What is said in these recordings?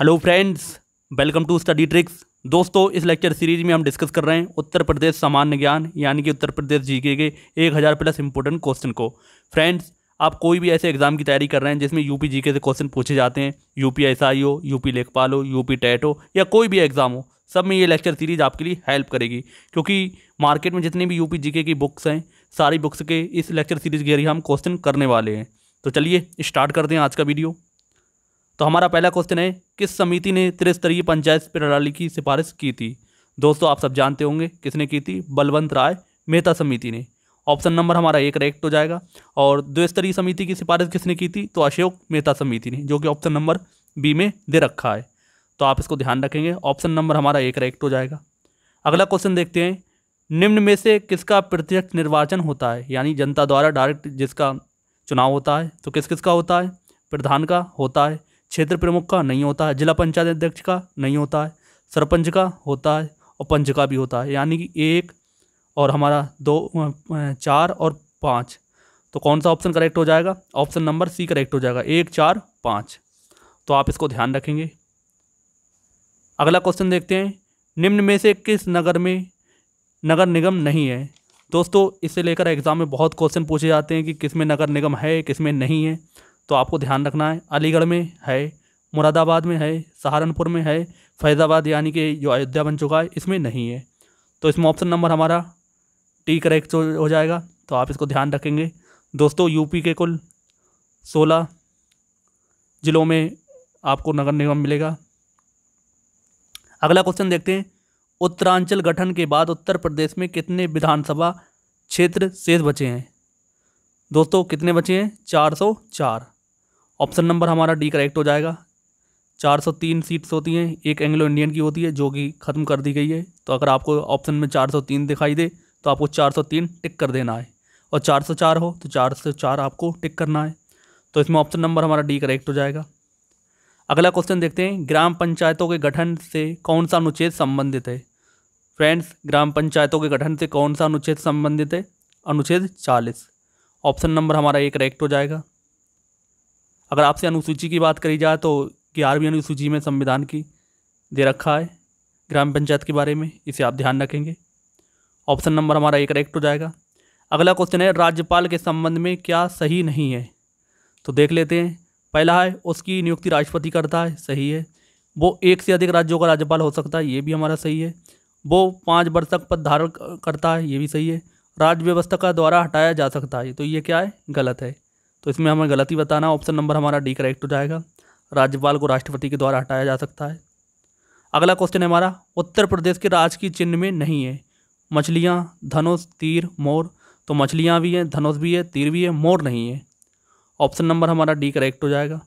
hello friends welcome to study tricks दोस्तों इस lecture series में हम डिस्कस कर रहे हैं उत्तर प्रदेश सामान्य ज्ञान यानी कि उत्तर प्रदेश जीके के एक हज़ार प्लस इंपॉर्टेंट क्वेश्चन को फ्रेंड्स आप कोई भी ऐसे एग्जाम की तैयारी कर रहे हैं जिसमें यूपी जीके से क्वेश्चन पूछे जाते हैं यूपी आई हो यूपी लेखपाल हो यूपी टेट हो या कोई भी एग्जाम हो सब में ये लेक्चर सीरीज आपके लिए हेल्प करेगी क्योंकि मार्केट में जितनी भी यूपी जीके की बुक्स हैं सारी बुक्स के इस लेक्चर सीरीज के जरिए हम क्वेश्चन करने वाले हैं तो चलिए स्टार्ट करते हैं आज का वीडियो तो हमारा पहला क्वेश्चन है किस समिति ने त्रिस्तरीय पंचायत प्रणाली की सिफारिश की थी दोस्तों आप सब जानते होंगे किसने की थी बलवंत राय मेहता समिति ने ऑप्शन नंबर हमारा एक करेक्ट हो जाएगा और द्विस्तरीय समिति की सिफारिश किसने की थी तो अशोक मेहता समिति ने जो कि ऑप्शन नंबर बी में दे रखा है तो आप इसको ध्यान रखेंगे ऑप्शन नंबर हमारा एक करेक्ट हो जाएगा अगला क्वेश्चन देखते हैं निम्न में से किसका प्रत्यक्ष निर्वाचन होता है यानी जनता द्वारा डायरेक्ट जिसका चुनाव होता है तो किस किस का होता है प्रधान का होता है क्षेत्र प्रमुख का नहीं होता है जिला पंचायत अध्यक्ष का नहीं होता है सरपंच का होता है और पंच का भी होता है यानी कि एक और हमारा दो चार और पाँच तो कौन सा ऑप्शन करेक्ट हो जाएगा ऑप्शन नंबर सी करेक्ट हो जाएगा एक चार पाँच तो आप इसको ध्यान रखेंगे अगला क्वेश्चन देखते हैं निम्न में से किस नगर में नगर निगम नहीं है दोस्तों इससे लेकर एग्ज़ाम में बहुत क्वेश्चन पूछे जाते हैं कि किस में नगर निगम है किस में नहीं है तो आपको ध्यान रखना है अलीगढ़ में है मुरादाबाद में है सहारनपुर में है फैज़ाबाद यानी कि जो अयोध्या बन चुका है इसमें नहीं है तो इसमें ऑप्शन नंबर हमारा टी करेक्ट हो जाएगा तो आप इसको ध्यान रखेंगे दोस्तों यूपी के कुल सोलह ज़िलों में आपको नगर निगम मिलेगा अगला क्वेश्चन देखते हैं उत्तरांचल गठन के बाद उत्तर प्रदेश में कितने विधानसभा क्षेत्र शेष बचे हैं दोस्तों कितने बचे हैं चार सौ चार ऑप्शन नंबर हमारा डी करेक्ट हो जाएगा 403 सीट्स होती हैं एक एंग्लो इंडियन की होती है जो कि ख़त्म कर दी गई है तो अगर आपको ऑप्शन में 403 दिखाई दे तो आपको 403 टिक कर देना है और 404 हो तो 404 आपको टिक करना है तो इसमें ऑप्शन नंबर हमारा डी करेक्ट हो जाएगा अगला क्वेश्चन देखते हैं ग्राम पंचायतों के गठन से कौन सा अनुच्छेद संबंधित है फ्रेंड्स ग्राम पंचायतों के गठन से कौन सा अनुच्छेद संबंधित है अनुच्छेद चालीस ऑप्शन नंबर हमारा ए करेक्ट हो जाएगा अगर आपसे अनुसूची की बात करी जाए तो ग्यारहवीं अनुसूची में संविधान की दे रखा है ग्राम पंचायत के बारे में इसे आप ध्यान रखेंगे ऑप्शन नंबर हमारा एक करेक्ट हो जाएगा अगला क्वेश्चन है राज्यपाल के संबंध में क्या सही नहीं है तो देख लेते हैं पहला है उसकी नियुक्ति राष्ट्रपति करता है सही है वो एक से अधिक राज्यों का राज्यपाल हो सकता है ये भी हमारा सही है वो पाँच वर्ष तक पद धारण करता है ये भी सही है राज्य व्यवस्था का द्वारा हटाया जा सकता है तो ये क्या है गलत है तो इसमें हमें गलती बताना ऑप्शन नंबर हमारा डी करेक्ट हो जाएगा राज्यपाल को राष्ट्रपति के द्वारा हटाया जा सकता है अगला क्वेश्चन है हमारा उत्तर प्रदेश के राज की चिन्ह में नहीं है मछलियाँ धनुष तीर मोर तो मछलियाँ भी हैं धनुष भी है तीर भी है मोर नहीं है ऑप्शन नंबर हमारा डी करेक्ट हो जाएगा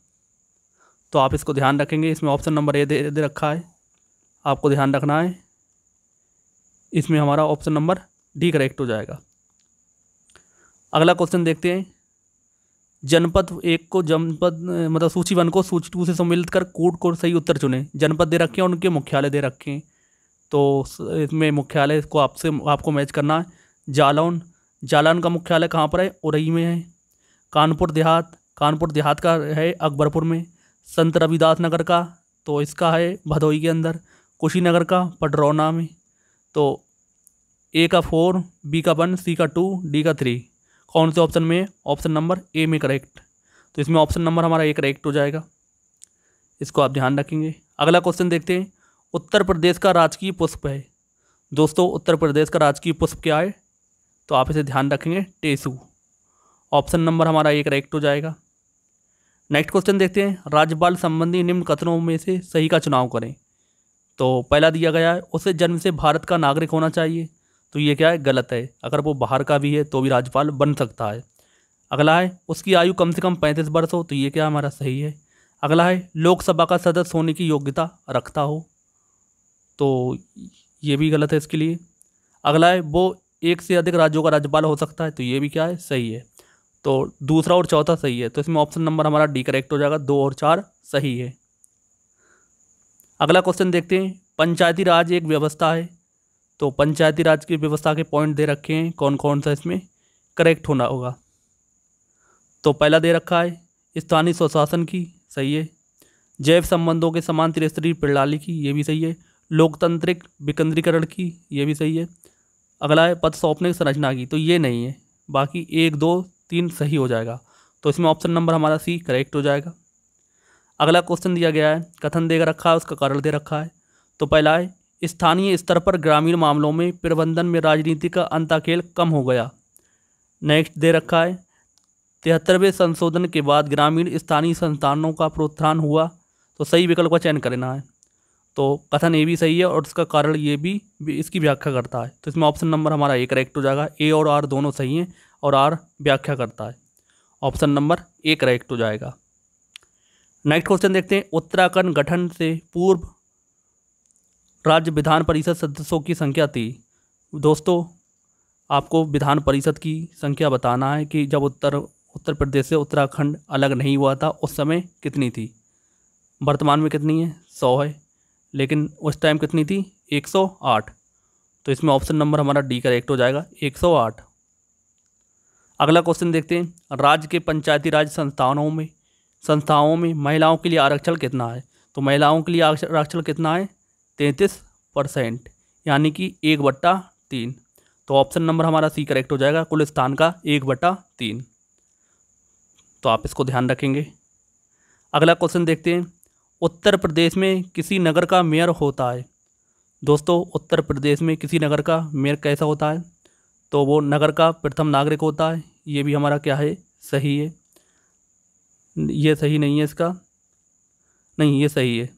तो आप इसको ध्यान रखेंगे इसमें ऑप्शन नंबर ए दे, दे रखा है आपको ध्यान रखना है इसमें हमारा ऑप्शन नंबर डी करेक्ट हो जाएगा अगला क्वेश्चन देखते हैं जनपद एक को जनपद मतलब सूची वन को सूची टू से सम्मिलित कर कोड को सही उत्तर चुने जनपद दे रखे हैं उनके मुख्यालय दे रखे हैं तो इसमें मुख्यालय को आपसे आपको मैच करना है जालौन जालौन का मुख्यालय कहाँ पर है उरई में है कानपुर देहात कानपुर देहात का है अकबरपुर में संत रविदास नगर का तो इसका है भदोई के अंदर कुशीनगर का पडरौना में तो ए का फोर बी का वन सी का टू डी का थ्री कौन से ऑप्शन में ऑप्शन नंबर ए में करेक्ट तो इसमें ऑप्शन नंबर हमारा ए करेक्ट हो जाएगा इसको आप ध्यान रखेंगे अगला क्वेश्चन देखते हैं उत्तर प्रदेश का राजकीय पुष्प है दोस्तों उत्तर प्रदेश का राजकीय पुष्प क्या है तो आप इसे ध्यान रखेंगे टेसू ऑप्शन नंबर हमारा ए करेक्ट हो जाएगा नेक्स्ट क्वेश्चन देखते हैं राज्यपाल संबंधी निम्न कथनों में से सही का चुनाव करें तो पहला दिया गया है उसे जन्म से भारत का नागरिक होना चाहिए तो ये क्या है गलत है अगर वो बाहर का भी है तो भी राज्यपाल बन सकता है अगला है उसकी आयु कम से कम पैंतीस वर्ष हो तो ये क्या हमारा सही है अगला है लोकसभा का सदस्य होने की योग्यता रखता हो तो ये भी गलत है इसके लिए अगला है वो एक से अधिक राज्यों का राज्यपाल हो सकता है तो ये भी क्या है सही है तो दूसरा और चौथा सही है तो इसमें ऑप्शन नंबर हमारा डी करेक्ट हो जाएगा दो और चार सही है अगला क्वेश्चन देखते हैं पंचायती राज एक व्यवस्था है तो पंचायती राज की व्यवस्था के पॉइंट दे रखे हैं कौन कौन सा इसमें करेक्ट होना होगा तो पहला दे रखा है स्थानीय स्वशासन की सही है जैव संबंधों के समान त्रिस्तरीय प्रणाली की ये भी सही है लोकतांत्रिक विकेंद्रीकरण की ये भी सही है अगला है पद सौंपने की संरचना की तो ये नहीं है बाकी एक दो तीन सही हो जाएगा तो इसमें ऑप्शन नंबर हमारा सी करेक्ट हो जाएगा अगला क्वेश्चन दिया गया है कथन दे रखा है उसका कारण दे रखा है तो पहला है स्थानीय स्तर पर ग्रामीण मामलों में प्रबंधन में राजनीति का अंताखेल कम हो गया नेक्स्ट दे रखा है तिहत्तरवें संशोधन के बाद ग्रामीण स्थानीय संस्थानों का प्रोत्साहन हुआ तो सही विकल्प का चयन करना है तो कथन ए भी सही है और इसका कारण ये भी, भी इसकी व्याख्या करता है तो इसमें ऑप्शन नंबर हमारा ए करेक्ट हो जाएगा ए और आर दोनों सही हैं और आर व्याख्या करता है ऑप्शन नंबर ए करेक्ट हो जाएगा नेक्स्ट क्वेश्चन देखते हैं उत्तराखंड गठन से पूर्व राज्य विधान परिषद सदस्यों की संख्या थी दोस्तों आपको विधान परिषद की संख्या बताना है कि जब उत्तर उत्तर प्रदेश से उत्तराखंड अलग नहीं हुआ था उस समय कितनी थी वर्तमान में कितनी है सौ है लेकिन उस टाइम कितनी थी एक सौ आठ तो इसमें ऑप्शन नंबर हमारा डी करेक्ट हो जाएगा एक सौ आठ अगला क्वेश्चन देखते हैं राज्य के पंचायती राज संस्थानों में संस्थाओं में महिलाओं के लिए आरक्षण कितना है तो महिलाओं के लिए आरक्षण कितना है तैंतीस परसेंट यानी कि एक बट्टा तीन तो ऑप्शन नंबर हमारा सी करेक्ट हो जाएगा कुल स्थान का एक बट्टा तीन तो आप इसको ध्यान रखेंगे अगला क्वेश्चन देखते हैं उत्तर प्रदेश में किसी नगर का मेयर होता है दोस्तों उत्तर प्रदेश में किसी नगर का मेयर कैसा होता है तो वो नगर का प्रथम नागरिक होता है ये भी हमारा क्या है सही है ये सही नहीं है इसका नहीं ये सही है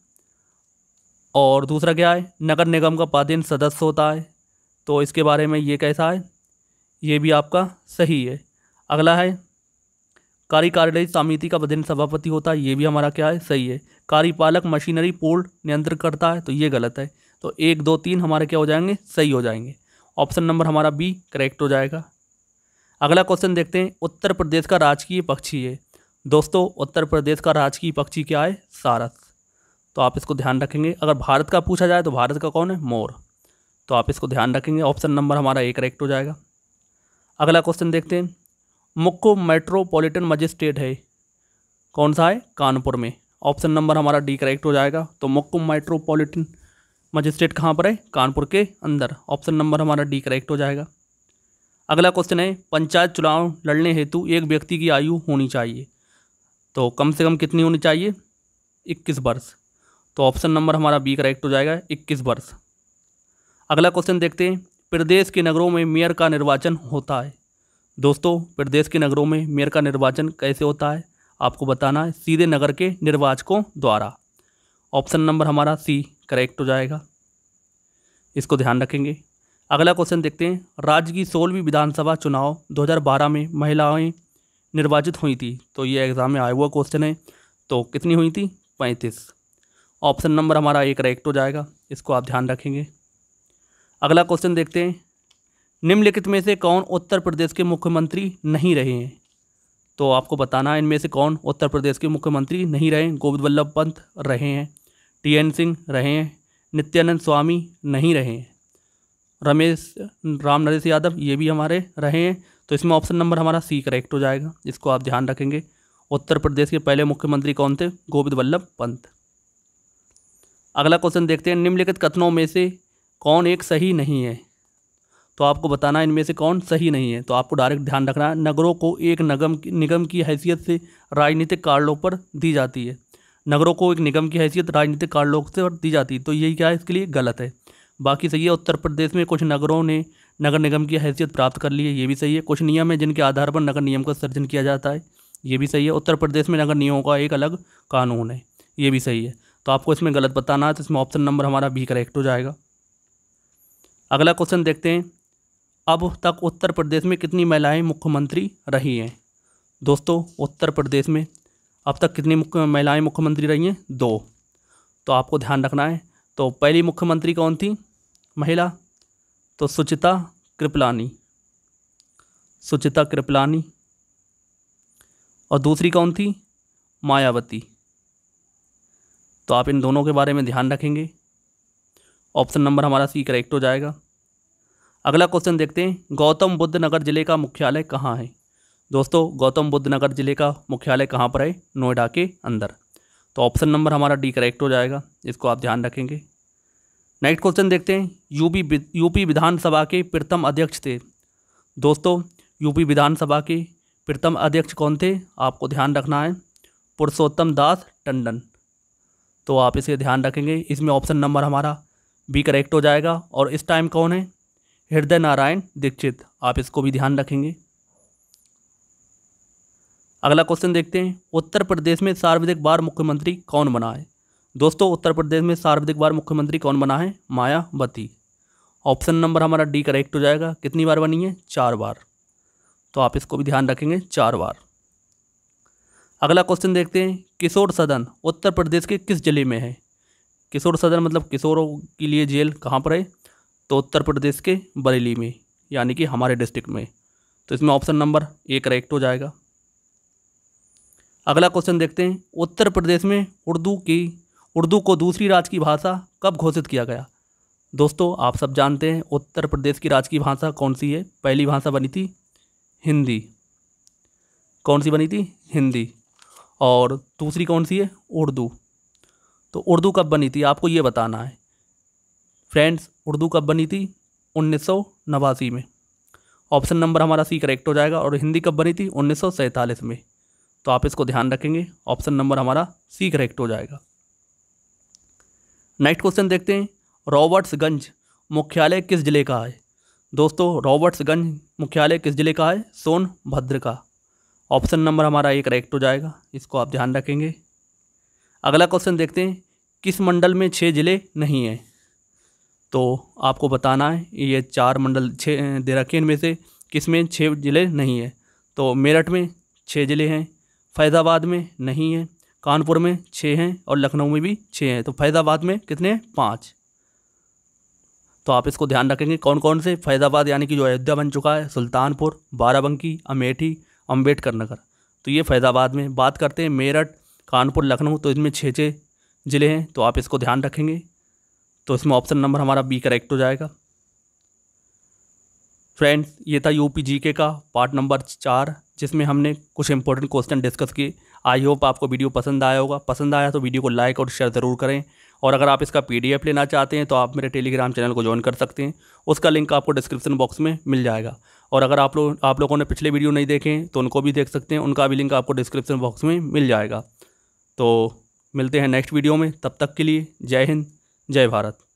और दूसरा क्या है नगर निगम का पदाधीन सदस्य होता है तो इसके बारे में ये कैसा है ये भी आपका सही है अगला है कार्यकारिणी समिति का पदाधीन सभापति होता है ये भी हमारा क्या है सही है कार्यपालक मशीनरी पूर्ण नियंत्रण करता है तो ये गलत है तो एक दो तीन हमारे क्या हो जाएंगे सही हो जाएंगे ऑप्शन नंबर हमारा बी करेक्ट हो जाएगा अगला क्वेश्चन देखते हैं उत्तर प्रदेश का राजकीय पक्षी है दोस्तों उत्तर प्रदेश का राजकीय पक्षी क्या है सारस तो आप इसको ध्यान रखेंगे अगर भारत का पूछा जाए तो भारत का कौन है मोर तो आप इसको ध्यान रखेंगे ऑप्शन नंबर हमारा ए करेक्ट हो जाएगा अगला क्वेश्चन देखते हैं मुख्य मेट्रोपॉलिटन मजिस्ट्रेट है कौन सा है कानपुर में ऑप्शन नंबर हमारा डी करेक्ट हो जाएगा तो मुख्य मेट्रोपॉलिटन मजिस्ट्रेट कहाँ पर है कानपुर के अंदर ऑप्शन नंबर हमारा डी करेक्ट हो जाएगा अगला क्वेश्चन है पंचायत चुनाव लड़ने हेतु एक व्यक्ति की आयु होनी चाहिए तो कम से कम कितनी होनी चाहिए इक्कीस वर्ष तो ऑप्शन नंबर हमारा बी करेक्ट हो जाएगा इक्कीस वर्ष अगला क्वेश्चन देखते हैं प्रदेश के नगरों में मेयर का निर्वाचन होता है दोस्तों प्रदेश के नगरों में मेयर का निर्वाचन कैसे होता है आपको बताना है सीधे नगर के निर्वाचकों द्वारा ऑप्शन नंबर हमारा सी करेक्ट हो जाएगा इसको ध्यान रखेंगे अगला क्वेश्चन देखते हैं राज्य की सोलहवीं विधानसभा चुनाव 2012 में महिलाएं निर्वाचित हुई थी तो ये एग्ज़ाम में आया हुआ क्वेश्चन है तो कितनी हुई थी पैंतीस ऑप्शन नंबर हमारा एक करेक्ट हो जाएगा इसको आप ध्यान रखेंगे अगला क्वेश्चन देखते हैं निम्नलिखित में से कौन उत्तर प्रदेश के मुख्यमंत्री नहीं रहे हैं तो आपको बताना है इनमें से कौन उत्तर प्रदेश के मुख्यमंत्री नहीं रहे गोविंद वल्लभ पंत रहे हैं टी एन सिंह रहे हैं नित्यानंद स्वामी नहीं रहे हैं रमेश राम नरेश यादव ये भी हमारे रहे हैं तो इसमें ऑप्शन नंबर हमारा सी करेक्ट हो जाएगा इसको आप ध्यान रखेंगे उत्तर प्रदेश के पहले मुख्यमंत्री कौन थे गोविंद वल्लभ पंत अगला क्वेश्चन देखते हैं निम्नलिखित कथनों में से कौन एक सही नहीं है तो आपको बताना इनमें से कौन सही नहीं है तो आपको डायरेक्ट ध्यान रखना है नगरों को एक निगम निगम की हैसियत से राजनीतिक कार्डों पर दी जाती है नगरों को एक निगम की हैसियत राजनीतिक कार्डों से दी जाती है तो यही क्या है इसके लिए गलत है बाकी सही है उत्तर प्रदेश में कुछ नगरों ने नगर निगम की हैसियत प्राप्त कर ली है ये भी सही है कुछ नियम है जिनके आधार पर नगर नियम का सृजन किया जाता है ये भी सही है उत्तर प्रदेश में नगर नियमों का एक अलग कानून है ये भी सही है तो आपको इसमें गलत बताना है तो इसमें ऑप्शन नंबर हमारा बी करेक्ट हो जाएगा अगला क्वेश्चन देखते हैं अब तक उत्तर प्रदेश में कितनी महिलाएं मुख्यमंत्री रही हैं दोस्तों उत्तर प्रदेश में अब तक कितनी मुख्य महिलाएँ मुख्यमंत्री रही हैं दो तो आपको ध्यान रखना है तो पहली मुख्यमंत्री कौन थी महिला तो सुचिता कृपलानी सुचिता कृपलानी और दूसरी कौन थी मायावती तो आप इन दोनों के बारे में ध्यान रखेंगे ऑप्शन नंबर हमारा सी करेक्ट हो जाएगा अगला क्वेश्चन देखते हैं गौतम बुद्ध नगर जिले का मुख्यालय कहाँ है दोस्तों गौतम बुद्ध नगर जिले का मुख्यालय कहाँ पर है नोएडा के अंदर तो ऑप्शन नंबर हमारा डी करेक्ट हो जाएगा इसको आप ध्यान रखेंगे नेक्स्ट क्वेश्चन देखते हैं यूपी यूपी विधानसभा के प्रथम अध्यक्ष थे दोस्तों यूपी विधानसभा के प्रथम अध्यक्ष कौन थे आपको ध्यान रखना है पुरुषोत्तम दास टंडन तो आप इसे ध्यान रखेंगे इसमें ऑप्शन नंबर हमारा बी करेक्ट हो जाएगा और इस टाइम कौन है हृदय नारायण दीक्षित आप इसको भी ध्यान रखेंगे अगला क्वेश्चन देखते हैं उत्तर प्रदेश में सार्वधिक बार मुख्यमंत्री कौन बना है दोस्तों उत्तर प्रदेश में सार्वधिक बार मुख्यमंत्री कौन बना है मायावती ऑप्शन नंबर हमारा डी करेक्ट हो जाएगा कितनी बार बनी है चार बार तो आप इसको भी ध्यान रखेंगे चार बार अगला क्वेश्चन देखते हैं किशोर सदन उत्तर प्रदेश के किस जिले में है किशोर सदन मतलब किशोरों के लिए जेल कहाँ पर है तो उत्तर प्रदेश के बरेली में यानी कि हमारे डिस्ट्रिक्ट में तो इसमें ऑप्शन नंबर ए करेक्ट हो जाएगा अगला क्वेश्चन देखते हैं उत्तर प्रदेश में उर्दू की उर्दू को दूसरी राज्य की भाषा कब घोषित किया गया दोस्तों आप सब जानते हैं उत्तर प्रदेश की की भाषा कौन सी है पहली भाषा बनी थी हिंदी कौन सी बनी थी हिंदी और दूसरी कौन सी है उर्दू तो उर्दू कब बनी थी आपको ये बताना है फ्रेंड्स उर्दू कब बनी थी उन्नीस में ऑप्शन नंबर हमारा सी करेक्ट हो जाएगा और हिंदी कब बनी थी उन्नीस में तो आप इसको ध्यान रखेंगे ऑप्शन नंबर हमारा सी करेक्ट हो जाएगा नेक्स्ट क्वेश्चन देखते हैं रॉबर्ट्सगंज मुख्यालय किस जिले का है दोस्तों रॉबर्ट्सगंज मुख्यालय किस जिले का है सोनभद्र का ऑप्शन नंबर हमारा ये करेक्ट हो जाएगा इसको आप ध्यान रखेंगे अगला क्वेश्चन देखते हैं किस मंडल में छः ज़िले नहीं हैं तो आपको बताना है ये चार मंडल छः दे रखे इनमें से किस में छः ज़िले नहीं है तो मेरठ में छः ज़िले हैं फैज़ाबाद में नहीं है कानपुर में छः हैं और लखनऊ में भी छः हैं तो फैज़ाबाद में कितने हैं पाँच तो आप इसको ध्यान रखेंगे कौन कौन से फैज़ाबाद यानी कि जो अयोध्या बन चुका है सुल्तानपुर बाराबंकी अमेठी अम्बेडकर नगर तो ये फैज़ाबाद में बात करते हैं मेरठ कानपुर लखनऊ तो इसमें छः छः ज़िले हैं तो आप इसको ध्यान रखेंगे तो इसमें ऑप्शन नंबर हमारा बी करेक्ट हो जाएगा फ्रेंड्स ये था यूपी जीके का पार्ट नंबर चार जिसमें हमने कुछ इंपॉर्टेंट क्वेश्चन डिस्कस किए आई होप आपको वीडियो पसंद आया होगा पसंद आया तो वीडियो को लाइक और शेयर ज़रूर करें और अगर आप इसका पीडीएफ लेना चाहते हैं तो आप मेरे टेलीग्राम चैनल को ज्वाइन कर सकते हैं उसका लिंक आपको डिस्क्रिप्शन बॉक्स में मिल जाएगा और अगर आप लोग आप लोगों ने पिछले वीडियो नहीं देखें तो उनको भी देख सकते हैं उनका भी लिंक आपको डिस्क्रिप्शन बॉक्स में मिल जाएगा तो मिलते हैं नेक्स्ट वीडियो में तब तक के लिए जय हिंद जय भारत